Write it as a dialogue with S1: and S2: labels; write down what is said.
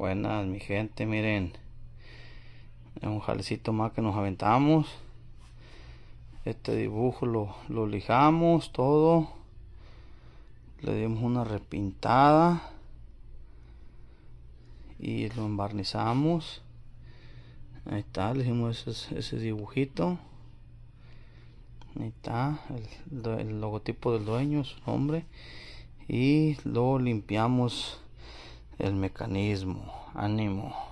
S1: Buenas, mi gente, miren. es Un jalecito más que nos aventamos. Este dibujo lo, lo lijamos todo. Le dimos una repintada. Y lo embarnizamos. Ahí está, le hicimos ese, dibujito. Ahí está el, el logotipo del dueño, su nombre. Y lo limpiamos el mecanismo. Ánimo.